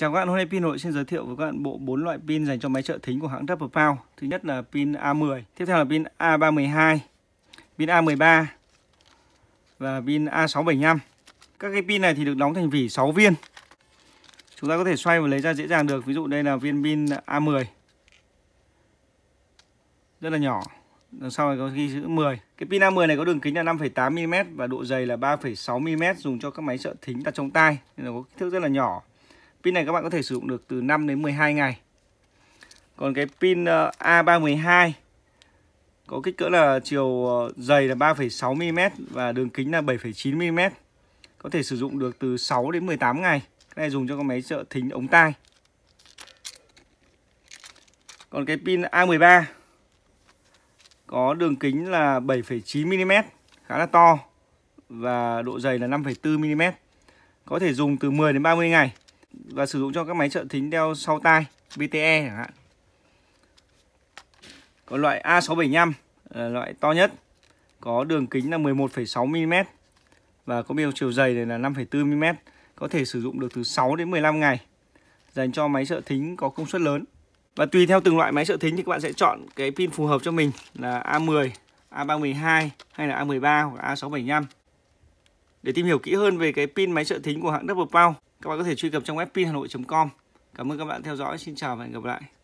Chào các bạn, hôm nay Pin Nội xin giới thiệu với các bạn bộ 4 loại pin dành cho máy trợ thính của hãng Double Power. Thứ nhất là pin A10, tiếp theo là pin A312, pin A13 và pin A675. Các cái pin này thì được đóng thành vỉ 6 viên. Chúng ta có thể xoay và lấy ra dễ dàng được. Ví dụ đây là viên pin A10. Rất là nhỏ. Đằng sau này có ghi chữ 10. Cái pin A10 này có đường kính là 5,8 mm và độ dày là 3,6 mm dùng cho các máy trợ thính đặt trong tai. Nên là có kích thước rất là nhỏ. Pin này các bạn có thể sử dụng được từ 5 đến 12 ngày. Còn cái pin ờ, A312 có kích cỡ là chiều ờ, dày là 3,6 mm và đường kính là 7,9 mm. Có thể sử dụng được từ 6 đến 18 ngày. Cái này dùng cho các máy trợ thính ống tai. Còn cái pin A13 có đường kính là 7,9 mm, khá là to và độ dày là 5,4 mm. Có thể dùng từ 10 đến 30 ngày và sử dụng cho các máy trợ thính đeo sau tai BTE chẳng hạn. Có loại A675 là ờ, loại to nhất, có đường kính là 11,6 mm và có biểu chiều dày này là 5,4 mm, có thể sử dụng được từ 6 đến 15 ngày. Dành cho máy trợ thính có công suất lớn. Và tùy theo từng loại máy trợ thính thì các bạn sẽ chọn cái pin phù hợp cho mình là A10, A312 hay là A13 hoặc A675. Để tìm hiểu kỹ hơn về cái pin máy trợ thính của hãng Double Power, các bạn có thể truy cập trong web pinhanoi.com. Cảm ơn các bạn theo dõi. Xin chào và hẹn gặp lại.